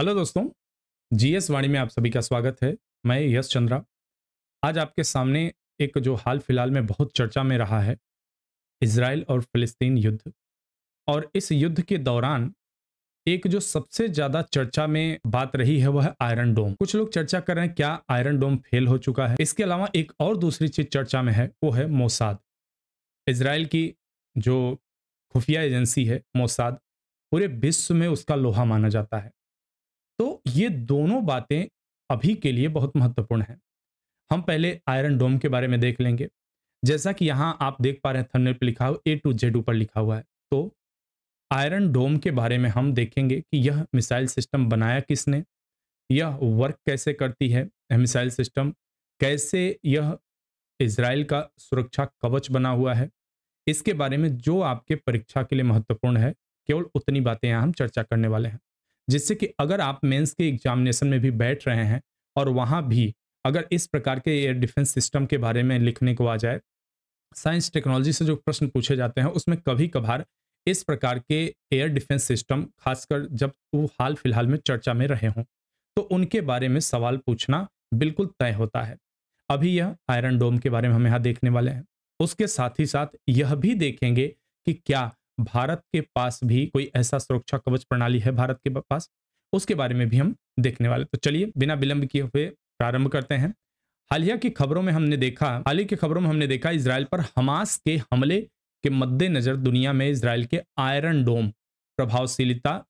hello दोस्तों GS वाणी में आप सभी का स्वागत है मैं यश चंद्रा आज आपके सामने एक जो हाल फिलहाल में बहुत चर्चा में रहा है इसराइल और फिलिस्तीन युद्ध और इस युद्ध के दौरान एक जो सबसे ज़्यादा चर्चा में बात रही है वह है आयरन डोम कुछ लोग चर्चा कर रहे हैं क्या आयरन डोम फेल हो चुका है इसके अलावा एक और दूसरी चीज़ चर्चा में है वो है मोसाद इसराइल की जो खुफिया एजेंसी है मोसाद पूरे विश्व में उसका लोहा माना जाता है ये दोनों बातें अभी के लिए बहुत महत्वपूर्ण हैं हम पहले आयरन डोम के बारे में देख लेंगे जैसा कि यहाँ आप देख पा रहे हैं थंबनेल पे लिखा हुआ ए टू जेड ऊपर लिखा हुआ है तो आयरन डोम के बारे में हम देखेंगे कि यह मिसाइल सिस्टम बनाया किसने यह वर्क कैसे करती है मिसाइल सिस्टम कैसे यह इसराइल का सुरक्षा कवच बना हुआ है इसके बारे में जो आपके परीक्षा के लिए महत्वपूर्ण है केवल उतनी बातें यहाँ हम चर्चा करने वाले हैं जिससे कि अगर आप मेंस के एग्जामिनेशन में भी बैठ रहे हैं और वहाँ भी अगर इस प्रकार के एयर डिफेंस सिस्टम के बारे में लिखने को आ जाए साइंस टेक्नोलॉजी से जो प्रश्न पूछे जाते हैं उसमें कभी कभार इस प्रकार के एयर डिफेंस सिस्टम खासकर जब वो हाल फिलहाल में चर्चा में रहे हों तो उनके बारे में सवाल पूछना बिल्कुल तय होता है अभी यह आयरन डोम के बारे में हम यहाँ देखने वाले हैं उसके साथ ही साथ यह भी देखेंगे कि क्या भारत के पास भी कोई ऐसा सुरक्षा कवच प्रणाली है भारत के पास उसके बारे में भी हम देखने वाले तो चलिए बिना विलंब किए हुए प्रारंभ करते हैं हालिया की खबरों में हमने देखा हाल ही की खबरों में हमने देखा इसराइल पर हमास के हमले के मद्देनजर दुनिया में इसराइल के आयरन डोम प्रभावशीलता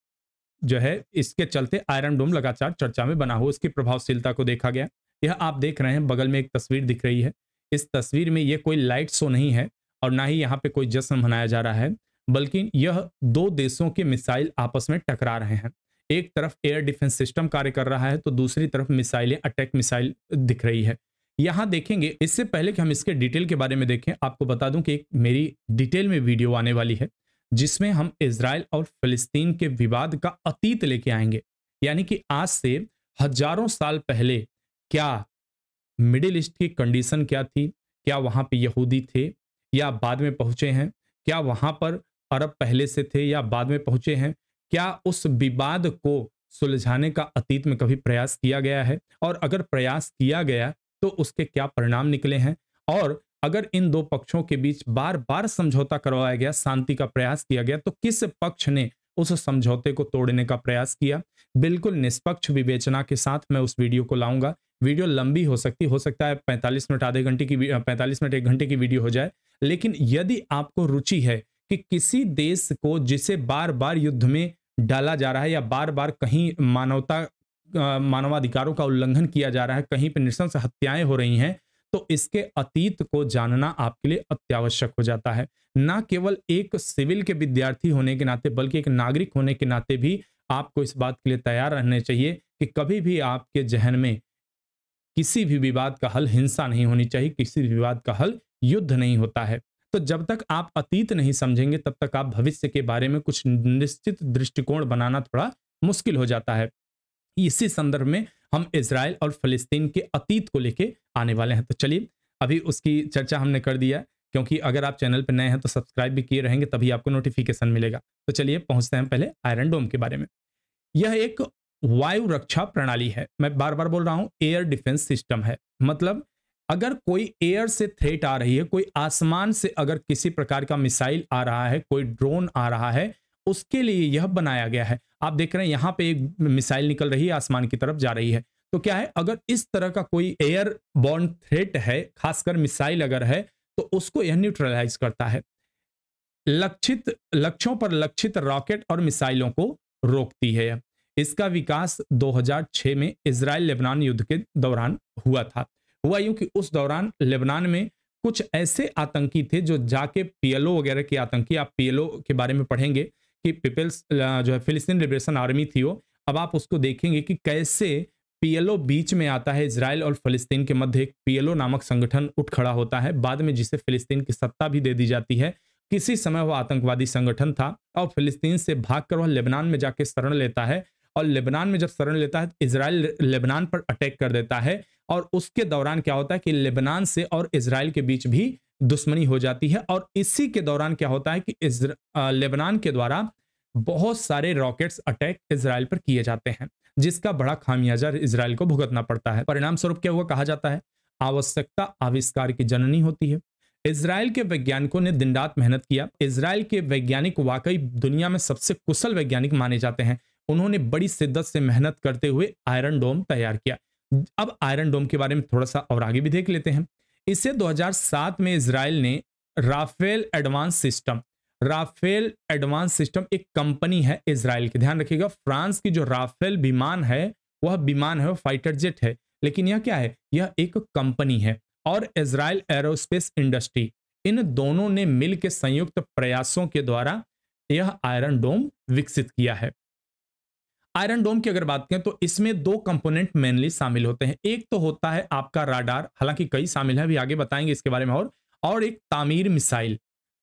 जो है इसके चलते आयरन डोम लगातार चर्चा में बना हुआ उसकी प्रभावशीलता को देखा गया यह आप देख रहे हैं बगल में एक तस्वीर दिख रही है इस तस्वीर में यह कोई लाइट शो नहीं है और ना ही यहाँ पे कोई जश्न मनाया जा रहा है बल्कि यह दो देशों के मिसाइल आपस में टकरा रहे हैं एक तरफ एयर डिफेंस सिस्टम कार्य कर रहा है तो दूसरी तरफ मिसाइलें अटैक मिसाइल दिख रही है यहाँ देखेंगे इससे पहले कि हम इसके डिटेल के बारे में देखें आपको बता दूं कि एक मेरी डिटेल में वीडियो आने वाली है जिसमें हम इसराइल और फिलिस्तीन के विवाद का अतीत लेके आएंगे यानी कि आज से हजारों साल पहले क्या मिडिल ईस्ट की कंडीशन क्या थी क्या वहाँ पर यहूदी थे या बाद में पहुँचे हैं क्या वहाँ पर अरब पहले से थे या बाद में पहुंचे हैं क्या उस विवाद को सुलझाने का अतीत में कभी प्रयास किया गया है और अगर प्रयास किया गया तो उसके क्या परिणाम निकले हैं और अगर इन दो पक्षों के बीच बार बार समझौता करवाया गया शांति का प्रयास किया गया तो किस पक्ष ने उस समझौते को तोड़ने का प्रयास किया बिल्कुल निष्पक्ष विवेचना के साथ मैं उस वीडियो को लाऊंगा वीडियो लंबी हो सकती हो सकता है 45 मिनट आधे घंटे की 45 मिनट एक घंटे की वीडियो हो जाए लेकिन यदि आपको रुचि है कि किसी देश को जिसे बार बार युद्ध में डाला जा रहा है या बार बार कहीं मानवता मानवाधिकारों का उल्लंघन किया जा रहा है कहीं पर निशंस हत्याएं हो रही हैं तो इसके अतीत को जानना आपके लिए अत्यावश्यक हो जाता है ना केवल एक सिविल के विद्यार्थी होने के नाते बल्कि एक नागरिक होने के नाते भी आपको इस बात के लिए तैयार रहने चाहिए कि कभी भी आपके जहन में किसी भी विवाद का हल हिंसा नहीं होनी चाहिए किसी भी विवाद का हल युद्ध नहीं होता है तो जब तक आप अतीत नहीं समझेंगे तब तक आप भविष्य के बारे में कुछ निश्चित दृष्टिकोण बनाना थोड़ा मुश्किल हो जाता है इसी संदर्भ में हम इसराइल और फलिस्तीन के अतीत को लेके आने वाले हैं तो चलिए अभी उसकी चर्चा हमने कर दिया क्योंकि अगर आप चैनल पर नए हैं तो सब्सक्राइब भी किए रहेंगे तभी आपको नोटिफिकेशन मिलेगा तो चलिए पहुंचते हैं पहले आयरन डोम के बारे में यह एक वायु रक्षा प्रणाली है मैं बार बार बोल रहा हूँ एयर डिफेंस सिस्टम है मतलब अगर कोई एयर से थ्रेट आ रही है कोई आसमान से अगर किसी प्रकार का मिसाइल आ रहा है कोई ड्रोन आ रहा है उसके लिए यह बनाया गया है आप देख रहे हैं यहाँ पे एक मिसाइल निकल रही है आसमान की तरफ जा रही है तो क्या है अगर इस तरह का कोई एयर बॉर्न थ्रेट है खासकर मिसाइल अगर है तो उसको यह न्यूट्रलाइज करता है लक्षित लक्ष्यों पर लक्षित रॉकेट और मिसाइलों को रोकती है इसका विकास 2006 में इसराइल लेबनान युद्ध के दौरान हुआ था हुआ यूं कि उस दौरान लेबनान में कुछ ऐसे आतंकी थे जो जाके पीएलओ वगैरह के आतंकी आप पीएलओ के बारे में पढ़ेंगे कि पीपल्स जो है फिलिस्तीन लिबरेशन आर्मी थी वो अब आप उसको देखेंगे कि कैसे पीएलओ बीच में आता है इसराइल और फिलिस्तीन के मध्य एक पीएलओ नामक संगठन उठ खड़ा होता है बाद में जिसे फिलिस्तीन की सत्ता भी दे दी जाती है किसी समय वह आतंकवादी संगठन था और फिलिस्तीन से भागकर वह लेबनान में जाके शरण लेता है और लेबनान में जब शरण लेता है तो इसराइल लेबनान पर अटैक कर देता है और उसके दौरान क्या होता है कि लेबनान से और इसराइल के बीच भी दुश्मनी हो जाती है और इसी के दौरान क्या होता है कि लेबनान के द्वारा बहुत सारे रॉकेट्स अटैक इसराइल पर किए जाते हैं जिसका बड़ा खामियाजा इसराइल को भुगतना पड़ता है परिणाम स्वरूप क्या हुआ कहा जाता है आवश्यकता आविष्कार की जननी होती है इसराइल के वैज्ञानिकों ने दिन रात मेहनत किया इसराइल के वैज्ञानिक वाकई दुनिया में सबसे कुशल वैज्ञानिक माने जाते हैं उन्होंने बड़ी शिद्दत से मेहनत करते हुए आयरन डोम तैयार किया अब आयरन डोम के बारे में थोड़ा सा और आगे भी देख लेते हैं इससे 2007 में इसराइल ने Rafael advanced system Rafael advanced system एक कंपनी है इसराइल की ध्यान रखिएगा फ्रांस की जो राफेल विमान है वह विमान है फाइटर जेट है लेकिन यह क्या है यह एक कंपनी है और इसराइल एरोस्पेस इंडस्ट्री इन दोनों ने मिल के संयुक्त प्रयासों के द्वारा यह आयरन डोम विकसित किया है आयरन डोम की अगर बात करें तो इसमें दो कंपोनेंट मेनली शामिल होते हैं एक तो होता है आपका राडार हालांकि कई शामिल है अभी आगे बताएंगे इसके बारे में और और एक तामीर मिसाइल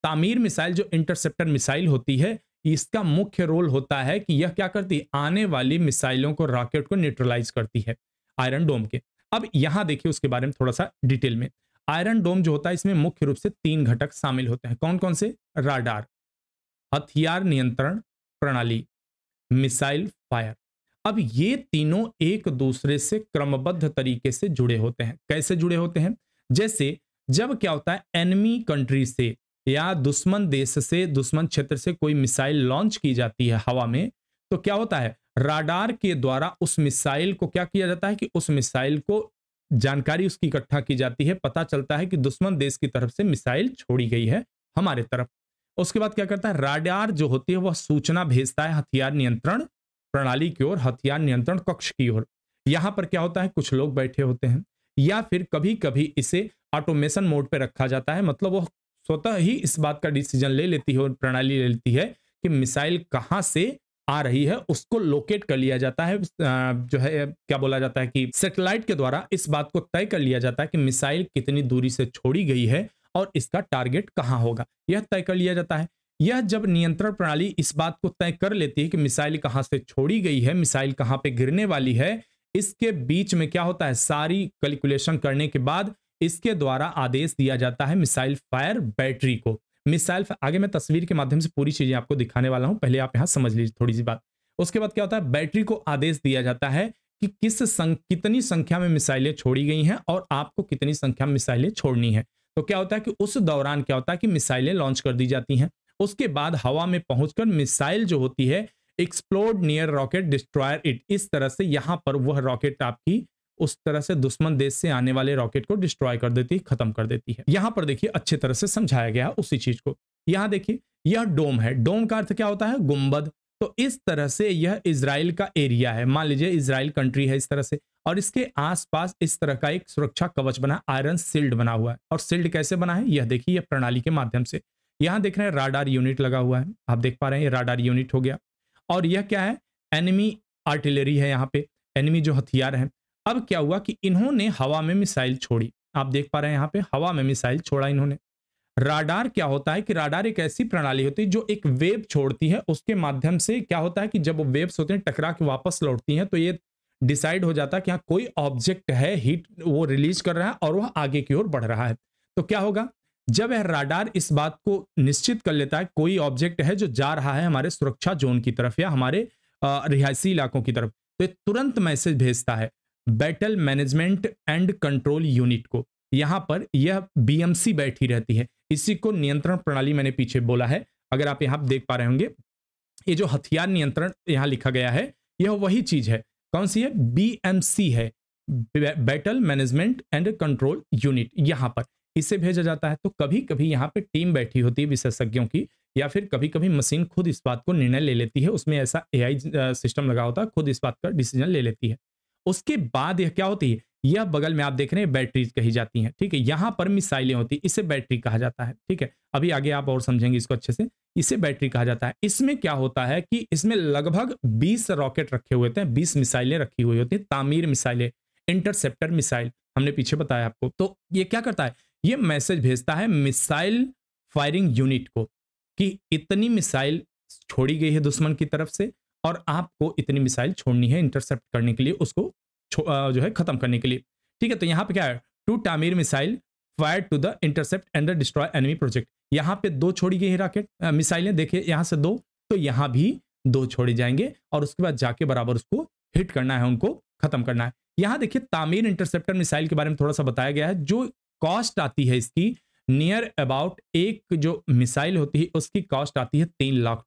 तामीर मिसाइल जो इंटरसेप्टर मिसाइल होती है इसका मुख्य रोल होता है कि यह क्या करती है आने वाली मिसाइलों को रॉकेट को न्यूट्रलाइज करती है आयरन डोम के अब यहां देखिए उसके बारे में थोड़ा सा डिटेल में आयरन डोम जो होता है इसमें मुख्य रूप से तीन घटक शामिल होते हैं कौन कौन से राडार हथियार नियंत्रण प्रणाली मिसाइल फायर अब ये तीनों एक दूसरे से क्रमबद्ध तरीके से जुड़े होते हैं कैसे जुड़े होते हैं जैसे जब क्या होता है एनमी कंट्री से या दुश्मन देश से दुश्मन क्षेत्र से कोई मिसाइल लॉन्च की जाती है हवा में तो क्या होता है राडार के द्वारा उस मिसाइल को क्या किया जाता है कि उस मिसाइल को जानकारी उसकी इकट्ठा की जाती है पता चलता है कि दुश्मन देश की तरफ से मिसाइल छोड़ी गई है हमारे तरफ उसके बाद क्या करता है राडार जो होती है वह सूचना भेजता है हथियार नियंत्रण प्रणाली की ओर हथियार नियंत्रण कक्ष की ओर यहाँ पर क्या होता है कुछ लोग बैठे होते हैं या फिर कभी कभी इसे ऑटोमेशन मोड पर रखा जाता है मतलब वह स्वतः ही इस बात का डिसीजन ले लेती है और प्रणाली ले लेती है कि मिसाइल कहाँ से आ रही है उसको लोकेट कर लिया जाता है जो है क्या बोला जाता है कि सैटेलाइट के द्वारा इस बात को तय कर लिया जाता है कि मिसाइल कितनी दूरी से छोड़ी गई है और इसका टारगेट कहाँ होगा यह तय कर लिया जाता है यह जब नियंत्रण प्रणाली इस बात को तय कर लेती है कि मिसाइल कहां से छोड़ी गई है मिसाइल कहां पे गिरने वाली है इसके बीच में क्या होता है सारी कैलकुलेशन करने के बाद इसके द्वारा आदेश दिया जाता है मिसाइल फायर बैटरी को मिसाइल आगे मैं तस्वीर के माध्यम से पूरी चीजें आपको दिखाने वाला हूं पहले आप यहां समझ लीजिए थोड़ी सी बात उसके बाद क्या होता है बैटरी को आदेश दिया जाता है कि किस सं, कितनी संख्या में मिसाइलें छोड़ी गई हैं और आपको कितनी संख्या में मिसाइलें छोड़नी है तो क्या होता है कि उस दौरान क्या होता है कि मिसाइलें लॉन्च कर दी जाती हैं उसके बाद हवा में पहुंचकर मिसाइल जो होती है exploded near rocket destroyer it इस तरह से यहाँ पर वह रॉकेट आपकी उस तरह से दुश्मन देश से आने वाले रॉकेट को डिस्ट्रॉय कर देती है खत्म कर देती है यहाँ पर देखिए अच्छे तरह से समझाया गया उसी चीज को यहाँ देखिए यह डोम है डोम का अर्थ क्या होता है गुम्बद तो इस तरह से यह इसराइल का एरिया है मान लीजिए इसराइल कंट्री है इस तरह से और इसके आसपास इस तरह का एक सुरक्षा कवच बना आयरन सील्ड बना हुआ है और सील्ड कैसे बना है यह देखिए यह प्रणाली के माध्यम से यहां देख रहे हैं राडार यूनिट लगा हुआ है आप देख पा रहे हैं ये राडार यूनिट हो गया और यह क्या है एनिमी आर्टिलरी है यहाँ पे एनिमी जो हथियार है अब क्या हुआ कि इन्होंने हवा में मिसाइल छोड़ी आप देख पा रहे हैं यहाँ पे हवा में मिसाइल छोड़ा इन्होंने राडार क्या होता है कि राडार एक ऐसी प्रणाली होती है जो एक वेब छोड़ती है उसके माध्यम से क्या होता है कि जब वो वेब्स होते हैं टकरा के वापस लौटती हैं तो ये डिसाइड हो जाता है कि हाँ कोई ऑब्जेक्ट है हीट वो रिलीज कर रहा है और वह आगे की ओर बढ़ रहा है तो क्या होगा जब यह राडार इस बात को निश्चित कर लेता है कोई ऑब्जेक्ट है जो जा रहा है हमारे सुरक्षा जोन की तरफ या हमारे रिहायशी इलाकों की तरफ तो ये तुरंत मैसेज भेजता है battle management and control unit को यहाँ पर यह बीएमसी बैठी रहती है इसी को नियंत्रण प्रणाली मैंने पीछे बोला है अगर आप यहाँ देख पा रहे होंगे ये जो हथियार नियंत्रण यहाँ लिखा गया है यह वही चीज है कौन सी है बीएमसी है battle management and control unit यहाँ पर इसे भेजा जाता है तो कभी कभी यहाँ पे टीम बैठी होती है विशेषज्ञों की या फिर कभी कभी मशीन खुद इस बात को निर्णय ले लेती है उसमें ऐसा एआई सिस्टम लगा होता है खुद इस बात का डिसीजन ले लेती है उसके बाद यह क्या होती है यह बगल में आप देख रहे हैं बैटरीज कही जाती हैं ठीक है यहाँ पर मिसाइलें होती इसे बैटरी कहा जाता है ठीक है अभी आगे आप और समझेंगे इसको अच्छे से इसे बैटरी कहा जाता है इसमें क्या होता है कि इसमें लगभग 20 रॉकेट रखे हुए थे हैं 20 मिसाइलें रखी हुई होती हैं तामीर मिसाइलें इंटरसेप्टर मिसाइल हमने पीछे बताया आपको तो ये क्या करता है ये मैसेज भेजता है मिसाइल फायरिंग यूनिट को कि इतनी मिसाइल छोड़ी गई है दुश्मन की तरफ से और आपको इतनी मिसाइल छोड़नी है इंटरसेप्ट करने के लिए उसको जो है खत्म करने के लिए ठीक है तो यहाँ पे क्या है to Tamir missile fire to the intercept and the destroy enemy project यहाँ पे दो छोड़ी गई है रॉकेट मिसाइलें देखिए यहाँ से दो तो यहाँ भी दो छोड़े जाएंगे और उसके बाद जाके बराबर उसको हिट करना है उनको खत्म करना है यहाँ देखिए तामीर इंटरसेप्टर मिसाइल के बारे में थोड़ा सा बताया गया है जो कॉस्ट आती है इसकी नियर अबाउट एक जो मिसाइल होती है उसकी कॉस्ट आती है तीन लाख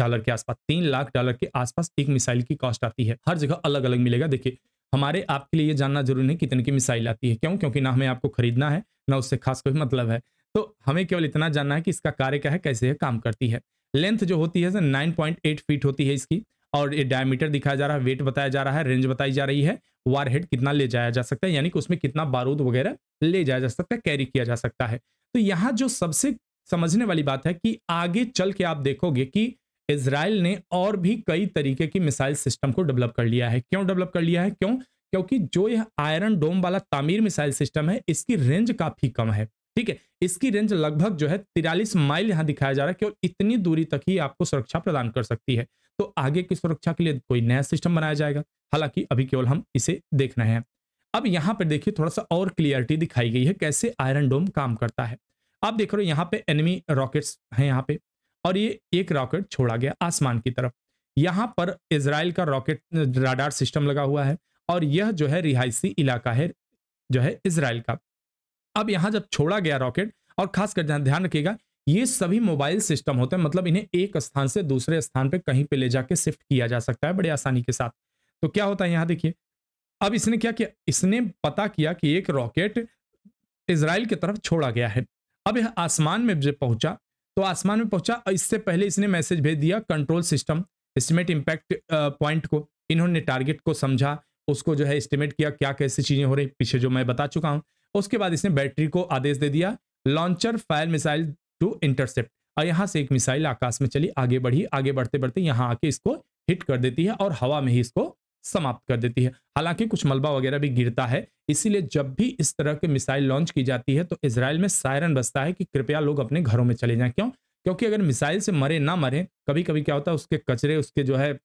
डॉलर के आसपास तीन लाख डॉलर के आसपास एक मिसाइल की कॉस्ट आती है हर जगह अलग अलग मिलेगा देखिए हमारे आपके लिए ये जानना जरूरी नहीं कितने की मिसाइल आती है क्यों क्योंकि ना हमें आपको खरीदना है ना उससे खास कोई मतलब है तो हमें केवल इतना जानना है कि इसका कार्य क्या है कैसे है काम करती है लेंथ जो होती है नाइन पॉइंट एट फीट होती है इसकी और डायमीटर दिखाया जा रहा है वेट बताया जा रहा है रेंज बताई जा रही है वार हेड कितना ले जाया जा सकता है यानी कि उसमें कितना बारूद वगैरह ले जाया जा सकता है कैरी किया जा सकता है तो यहाँ जो सबसे समझने वाली बात है कि आगे चल के आप देखोगे कि इसराइल ने और भी कई तरीके की मिसाइल सिस्टम को डेवलप कर लिया है क्यों डेवलप कर लिया है क्यों क्योंकि जो यह आयरन डोम वाला तामीर मिसाइल सिस्टम है इसकी रेंज काफ़ी कम है ठीक है इसकी रेंज लगभग जो है तिरालीस माइल यहाँ दिखाया जा रहा है केवल इतनी दूरी तक ही आपको सुरक्षा प्रदान कर सकती है तो आगे की सुरक्षा के लिए कोई नया सिस्टम बनाया जाएगा हालांकि अभी केवल हम इसे देख रहे हैं अब यहाँ पर देखिए थोड़ा सा और क्लियरिटी दिखाई गई है कैसे आयरन डोम काम करता है आप देख रहे हो यहाँ पे एनिमी रॉकेट्स हैं यहाँ पे और ये एक रॉकेट छोड़ा गया आसमान की तरफ यहाँ पर इसराइल का रॉकेट राडार सिस्टम लगा हुआ है और यह जो है रिहायशी इलाका है जो है इसराइल का अब यहां जब छोड़ा गया रॉकेट और खासकर ध्यान रखिएगा ये सभी मोबाइल सिस्टम होते हैं मतलब इन्हें एक स्थान से दूसरे स्थान पर कहीं पे ले जाके शिफ्ट किया जा सकता है बड़ी आसानी के साथ तो क्या होता है यहां देखिए अब इसने क्या किया इसने पता किया कि एक रॉकेट इसराइल की तरफ छोड़ा गया है अब यह आसमान में जब पहुंचा तो आसमान में पहुंचा इससे पहले इसने मैसेज भेज दिया control system estimate impact point को इन्होंने टारगेट को समझा उसको जो है एस्टिमेट किया क्या कैसी चीज़ें हो रही पीछे जो मैं बता चुका हूं उसके बाद इसने बैटरी को आदेश दे दिया launcher fire missile to intercept और यहाँ से एक मिसाइल आकाश में चली आगे बढ़ी आगे बढ़ते बढ़ते यहाँ आके इसको हिट कर देती है और हवा में ही इसको समाप्त कर देती है हालांकि कुछ मलबा वगैरह भी गिरता है इसीलिए जब भी इस तरह की मिसाइल लॉन्च की जाती है तो इसराइल में सायरन बसता है कि कृपया लोग अपने घरों में चले जाएं क्यों क्योंकि अगर मिसाइल से मरे ना मरे कभी कभी क्या होता है उसके कचरे उसके जो है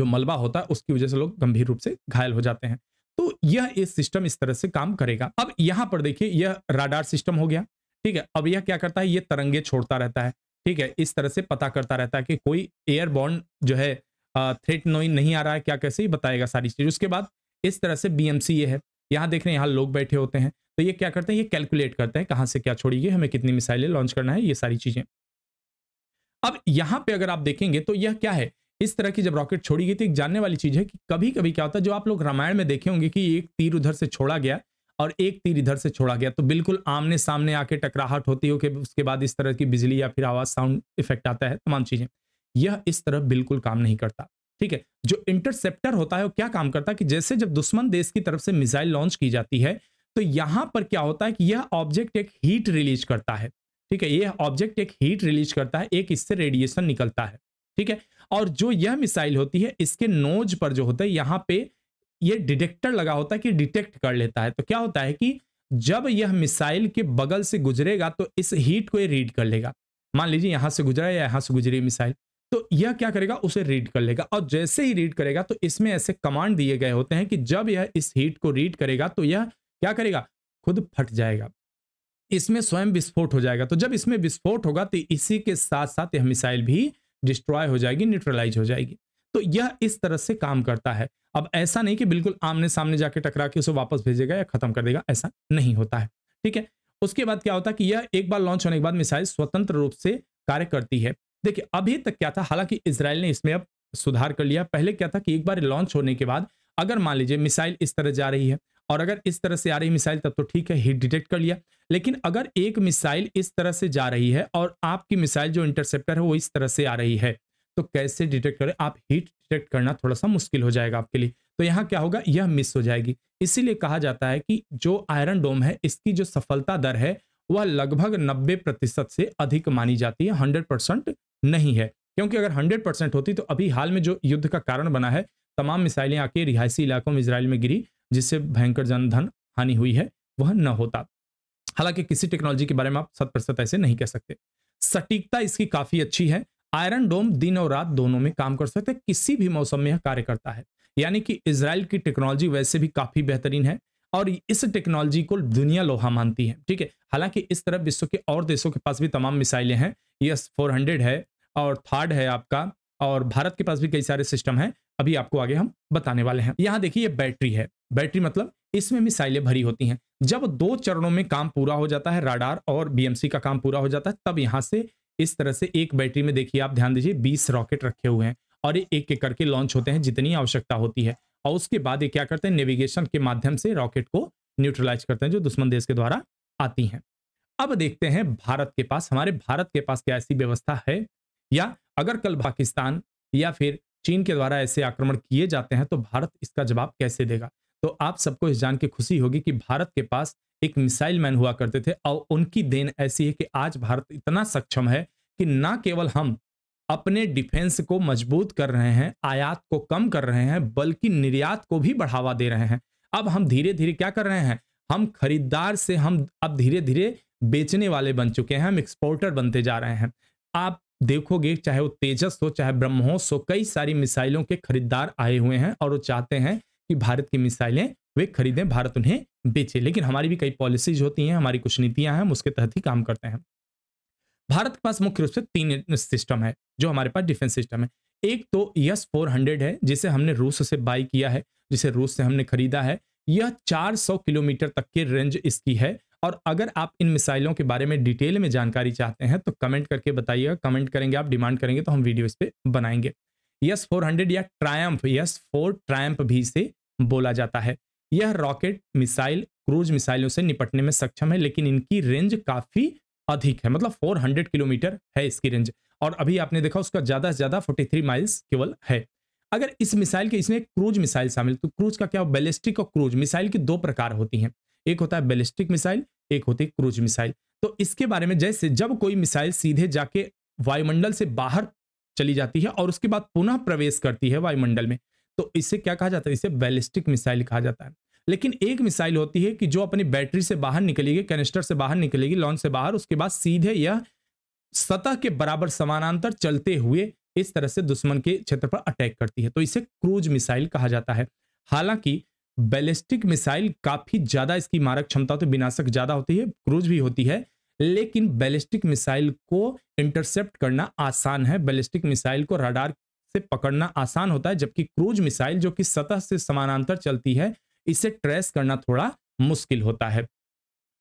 जो मलबा होता है उसकी वजह से लोग गंभीर रूप से घायल हो जाते हैं तो यह इस सिस्टम इस तरह से काम करेगा अब यहां पर देखिए यह राडार सिस्टम हो गया ठीक है अब यह क्या करता है ये तरंगे छोड़ता रहता है ठीक है इस तरह से पता करता रहता है कि कोई एयरबॉन्ड जो है थ्रेट नोइन नहीं आ रहा है क्या कैसे ही बताएगा सारी चीज उसके बाद इस तरह से बीएमसी ये है यहाँ देख रहे हैं यहाँ लोग बैठे होते हैं तो ये क्या करते हैं ये कैलकुलेट करते हैं कहाँ से क्या छोड़िए हमें कितनी मिसाइलें लॉन्च करना है ये सारी चीजें अब यहाँ पे अगर आप देखेंगे तो यह क्या है इस तरह की जब रॉकेट छोड़ी गई थी एक जानने वाली चीज है कि कभी कभी क्या होता है जो आप लोग रामायण में देखे होंगे कि एक तीर उधर से छोड़ा गया और एक तीर इधर से छोड़ा गया तो बिल्कुल आमने सामने आके टकराहट होती हो कि उसके बाद इस तरह की बिजली या फिर आवाज साउंड इफेक्ट आता है तमाम चीजें यह इस तरह बिल्कुल काम नहीं करता ठीक है जो इंटरसेप्टर होता है वो क्या काम करता है कि जैसे जब दुश्मन देश की तरफ से मिसाइल लॉन्च की जाती है तो यहां पर क्या होता है कि यह ऑब्जेक्ट एक हीट रिलीज करता है ठीक है यह ऑब्जेक्ट एक हीट रिलीज करता है एक इससे रेडिएशन निकलता है ठीक है और जो यह मिसाइल होती है इसके नोज पर जो होता है यहाँ पे यह डिटेक्टर लगा होता है कि डिटेक्ट कर लेता है तो क्या होता है कि जब यह मिसाइल के बगल से गुजरेगा तो इस हीट को ये रीड कर लेगा मान लीजिए यहाँ से गुजरा या यहाँ से गुजरी मिसाइल तो यह क्या करेगा उसे रीड कर लेगा और जैसे ही रीड करेगा तो इसमें ऐसे कमांड दिए गए होते हैं कि जब यह इस हीट को रीड करेगा तो यह क्या करेगा खुद फट जाएगा इसमें स्वयं विस्फोट हो जाएगा तो जब इसमें विस्फोट होगा तो इसी के साथ साथ यह मिसाइल भी डिस्ट्रॉय हो जाएगी न्यूट्रलाइज हो जाएगी तो यह इस तरह से काम करता है अब ऐसा नहीं कि बिल्कुल आमने सामने जाके टकरा के उसे वापस भेजेगा या खत्म कर देगा ऐसा नहीं होता है ठीक है उसके बाद क्या होता है कि यह एक बार लॉन्च होने के बाद मिसाइल स्वतंत्र रूप से कार्य करती है देखिए अभी तक क्या था हालांकि इसराइल ने इसमें अब सुधार कर लिया पहले क्या था कि एक बार लॉन्च होने के बाद अगर मान लीजिए मिसाइल इस तरह जा रही है और अगर इस तरह से आ रही मिसाइल तब तो ठीक है हिट डिटेक्ट कर लिया लेकिन अगर एक मिसाइल इस तरह से जा रही है और आपकी मिसाइल जो इंटरसेप्टर है वो इस तरह से आ रही है तो कैसे डिटेक्ट करें आप हीट डिटेक्ट करना थोड़ा सा मुश्किल हो जाएगा आपके लिए तो यहाँ क्या होगा यह मिस हो जाएगी इसीलिए कहा जाता है कि जो आयरन डोम है इसकी जो सफलता दर है वह लगभग नब्बे प्रतिशत से अधिक मानी जाती है हंड्रेड परसेंट नहीं है क्योंकि अगर हंड्रेड परसेंट होती तो अभी हाल में जो युद्ध का कारण बना है तमाम मिसाइलें आके रिहायशी इलाकों में इसराइल में गिरी जिससे भयंकर जन धन हानि हुई है वह न होता हालांकि किसी टेक्नोलॉजी के बारे में आप शत प्रतिशत ऐसे नहीं कह सकते सटीकता इसकी काफी अच्छी है आयरन डोम दिन और रात दोनों में काम कर सकते किसी भी मौसम में यह कार्य करता है यानी कि इसराइल की टेक्नोलॉजी वैसे भी काफी बेहतरीन है और इस टेक्नोलॉजी को दुनिया लोहा मानती है ठीक है हालांकि इस तरफ विश्व के और देशों के पास भी तमाम मिसाइलें हैं यस फोर हंड्रेड है और थर्ड है आपका और भारत के पास भी कई सारे सिस्टम हैं अभी आपको आगे हम बताने वाले हैं यहाँ देखिए ये बैटरी है बैटरी मतलब इसमें मिसाइलें भरी होती हैं जब दो चरणों में काम पूरा हो जाता है राडार और बीएमसी का काम पूरा हो जाता है तब यहाँ से इस तरह से एक बैटरी में देखिए आप ध्यान दीजिए बीस रॉकेट रखे हुए हैं और ये एक एक करके लॉन्च होते हैं जितनी आवश्यकता होती है और उसके बाद ये क्या करते हैं नेविगेशन के माध्यम से रॉकेट को न्यूट्रलाइज करते हैं जो दुश्मन देश के द्वारा आती हैं अब देखते हैं भारत के पास हमारे भारत के पास क्या ऐसी व्यवस्था है या अगर कल पाकिस्तान या फिर चीन के द्वारा ऐसे आक्रमण किए जाते हैं तो भारत इसका जवाब कैसे देगा तो आप सबको इस जान के खुशी होगी कि भारत के पास एक मिसाइल मैन हुआ करते थे और उनकी देन ऐसी है कि आज भारत इतना सक्षम है कि ना केवल हम अपने डिफेंस को मजबूत कर रहे हैं आयात को कम कर रहे हैं बल्कि निर्यात को भी बढ़ावा दे रहे हैं अब हम धीरे धीरे क्या कर रहे हैं हम खरीदार से हम अब धीरे धीरे बेचने वाले बन चुके हैं हम एक्सपोर्टर बनते जा रहे हैं आप देखोगे चाहे वो तेजस हो चाहे ब्रह्मोस हो कई सारी मिसाइलों के खरीदार आए हुए हैं और वो चाहते हैं कि भारत की मिसाइलें वे खरीदें भारत उन्हें बेचे लेकिन हमारी भी कई पॉलिसीज होती हैं हमारी कुछ नीतियां हैं हम उसके तहत ही काम करते हैं भारत के पास मुख्य रूप से तीन सिस्टम है जो हमारे पास डिफेंस सिस्टम है एक तो यस फोर हंड्रेड है जिसे हमने रूस से बाई किया है जिसे रूस से हमने खरीदा है यह 400 किलोमीटर तक के रेंज इसकी है और अगर आप इन मिसाइलों के बारे में डिटेल में जानकारी चाहते हैं तो कमेंट करके बताइएगा कमेंट करेंगे आप डिमांड करेंगे तो हम वीडियो इस पर बनाएंगे यस फोर हंड्रेड या ट्रायम्फ यस फोर ट्रायम्फ भी से बोला जाता है यह रॉकेट मिसाइल क्रूज मिसाइलों से निपटने में सक्षम है लेकिन इनकी रेंज काफ़ी अधिक है मतलब 400 किलोमीटर है इसकी रेंज और अभी आपने देखा उसका ज़्यादा से ज़्यादा 43 माइल्स केवल है अगर इस मिसाइल के इसमें क्रूज मिसाइल शामिल तो क्रूज का क्या बैलिस्टिक और क्रूज मिसाइल की दो प्रकार होती हैं एक होता है बैलिस्टिक मिसाइल एक होती है क्रूज मिसाइल तो इसके बारे में जैसे जब कोई मिसाइल सीधे जाके वायुमंडल से बाहर चली जाती है और उसके बाद पुनः प्रवेश करती है वायुमंडल में तो इसे क्या कहा जाता है इसे बैलिस्टिक मिसाइल कहा जाता है लेकिन एक मिसाइल होती है कि जो अपनी बैटरी से बाहर निकलेगी कैनिस्टर से बाहर निकलेगी लॉन्च से बाहर उसके बाद सीधे यह सतह के बराबर समानांतर चलते हुए इस तरह से दुश्मन के क्षेत्र पर अटैक करती है तो इसे क्रूज मिसाइल कहा जाता है हालांकि बैलिस्टिक मिसाइल काफी ज्यादा इसकी मारक क्षमता तो विनाशक ज्यादा होती है क्रूज भी होती है लेकिन बैलिस्टिक मिसाइल को इंटरसेप्ट करना आसान है बैलिस्टिक मिसाइल को राडार से पकड़ना आसान होता है जबकि क्रूज मिसाइल जो कि सतह से समानांतर चलती है इसे ट्रेस करना थोड़ा मुश्किल होता है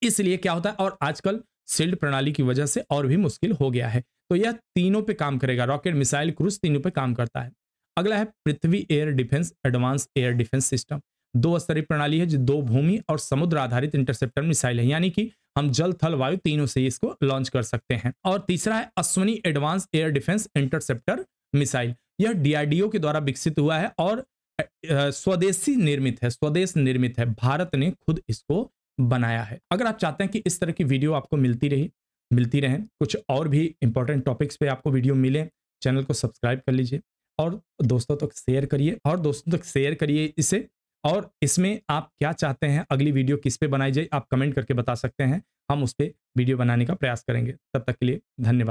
इसलिए क्या होता है और आजकल सील्ड प्रणाली की वजह से और भी मुश्किल हो गया है तो यह तीनों पे काम करेगा रॉकेट मिसाइल क्रूज तीनों पे काम करता है अगला है Prithvi air defence advanced air defence system दो स्तरीय प्रणाली है जो दो भूमि और समुद्र आधारित इंटरसेप्टर मिसाइल है यानी कि हम जल थल वायु तीनों से इसको लॉन्च कर सकते हैं और तीसरा है Ashwini advanced air defence interceptor missile यह डीआरडीओ के द्वारा विकसित हुआ है और स्वदेशी निर्मित है स्वदेश निर्मित है भारत ने खुद इसको बनाया है अगर आप चाहते हैं कि इस तरह की वीडियो आपको मिलती रही मिलती रहे कुछ और भी इंपॉर्टेंट टॉपिक्स पे आपको वीडियो मिले चैनल को सब्सक्राइब कर लीजिए और दोस्तों तक शेयर करिए और दोस्तों तक शेयर करिए इसे और इसमें आप क्या चाहते हैं अगली वीडियो किस पे बनाई जाए आप कमेंट करके बता सकते हैं हम उस पर वीडियो बनाने का प्रयास करेंगे तब तक के लिए धन्यवाद